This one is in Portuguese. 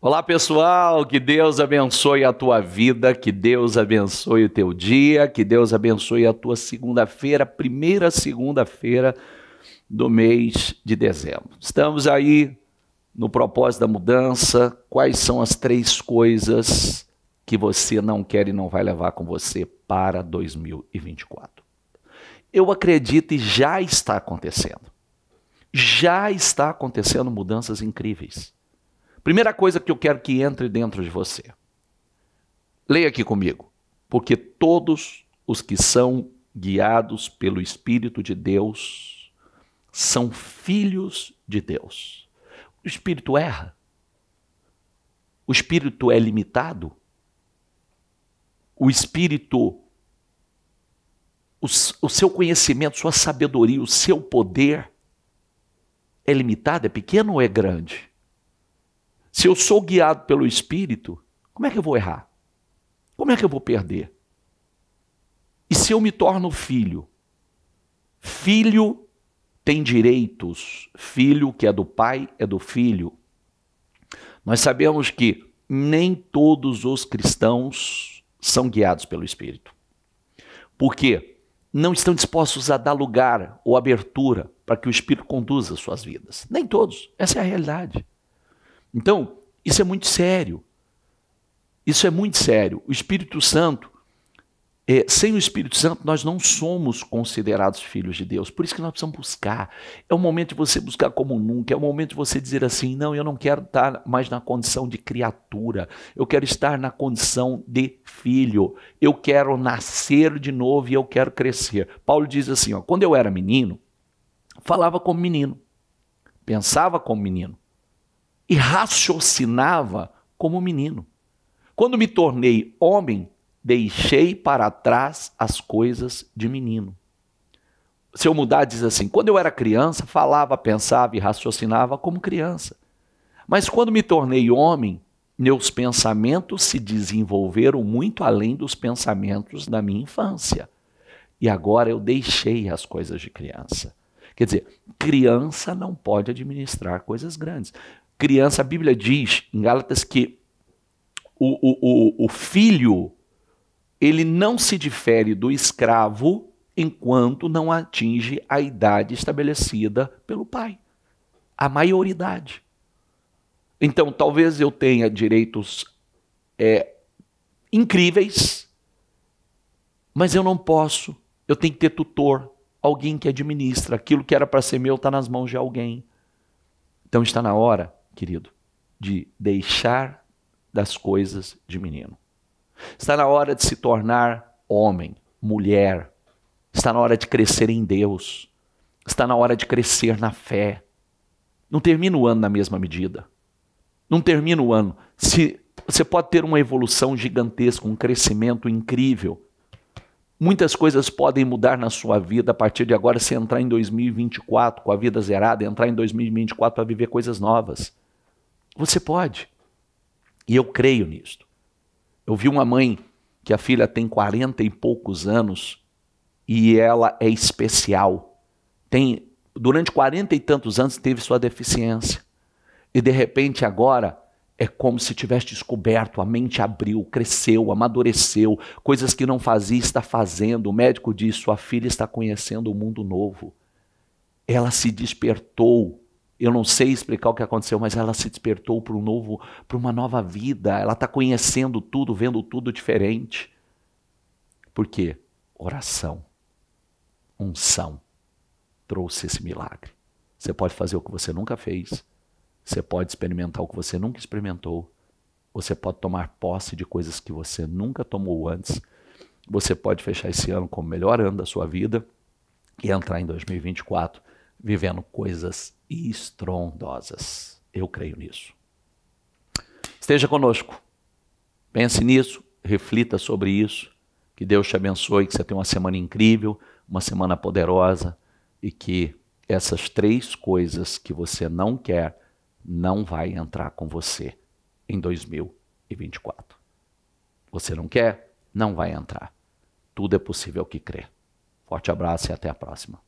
Olá pessoal, que Deus abençoe a tua vida, que Deus abençoe o teu dia, que Deus abençoe a tua segunda-feira, primeira segunda-feira do mês de dezembro. Estamos aí no propósito da mudança. Quais são as três coisas que você não quer e não vai levar com você para 2024? Eu acredito e já está acontecendo. Já está acontecendo mudanças incríveis Primeira coisa que eu quero que entre dentro de você. Leia aqui comigo. Porque todos os que são guiados pelo Espírito de Deus são filhos de Deus. O Espírito erra. O Espírito é limitado. O Espírito, o, seu conhecimento, sua sabedoria, o seu poder é limitado, é pequeno ou é grande? Se eu sou guiado pelo Espírito, como é que eu vou errar? Como é que eu vou perder? E se eu me torno filho? Filho tem direitos, filho que é do pai é do filho. Nós sabemos que nem todos os cristãos são guiados pelo Espírito. Porque não estão dispostos a dar lugar ou abertura para que o Espírito conduza suas vidas. Nem todos. Essa é a realidade. Então, isso é muito sério. Isso é muito sério. O Espírito Santo, é, sem o Espírito Santo, nós não somos considerados filhos de Deus. Por isso que nós precisamos buscar. É o momento de você buscar como nunca. É o momento de você dizer assim: não, eu não quero estar mais na condição de criatura. Eu quero estar na condição de filho. Eu quero nascer de novo e eu quero crescer. Paulo diz assim: ó, quando eu era menino, falava como menino, pensava como menino e raciocinava como menino. Quando me tornei homem, deixei para trás as coisas de menino. Se eu mudar, diz assim: quando eu era criança, falava, pensava e raciocinava como criança. Mas quando me tornei homem, meus pensamentos se desenvolveram muito além dos pensamentos da minha infância. E agora eu deixei as coisas de criança. Quer dizer, criança não pode administrar coisas grandes criança, a Bíblia diz em Gálatas que o, o, o filho ele não se difere do escravo enquanto não atinge a idade estabelecida pelo pai, a maioridade. Então, talvez eu tenha direitos é, incríveis, mas eu não posso. Eu tenho que ter tutor, alguém que administra. Aquilo que era para ser meu está nas mãos de alguém. Então, está na hora querido, de deixar das coisas de menino. Está na hora de se tornar homem, mulher. Está na hora de crescer em Deus. Está na hora de crescer na fé. Não termina o ano na mesma medida. Não termina o ano. Se você pode ter uma evolução gigantesca, um crescimento incrível. Muitas coisas podem mudar na sua vida a partir de agora, se entrar em 2024 com a vida zerada, entrar em 2024 para viver coisas novas. Você pode. E eu creio nisto. Eu vi uma mãe que a filha tem 40 e poucos anos e ela é especial. Tem durante 40 e tantos anos teve sua deficiência. E de repente agora é como se tivesse descoberto, a mente abriu, cresceu, amadureceu, coisas que não fazia está fazendo. O médico diz: sua filha está conhecendo um mundo novo. Ela se despertou eu não sei explicar o que aconteceu, mas ela se despertou para um novo, para uma nova vida. Ela está conhecendo tudo, vendo tudo diferente. Por quê? Oração, unção trouxe esse milagre. Você pode fazer o que você nunca fez. Você pode experimentar o que você nunca experimentou. Você pode tomar posse de coisas que você nunca tomou antes. Você pode fechar esse ano como o melhor ano da sua vida e entrar em 2024 vivendo coisas estrondosas. Eu creio nisso. Esteja conosco. Pense nisso, reflita sobre isso. Que Deus te abençoe, que você tenha uma semana incrível, uma semana poderosa e que essas três coisas que você não quer não vai entrar com você em 2024. Você não quer? Não vai entrar. Tudo é possível que crer. Forte abraço e até a próxima.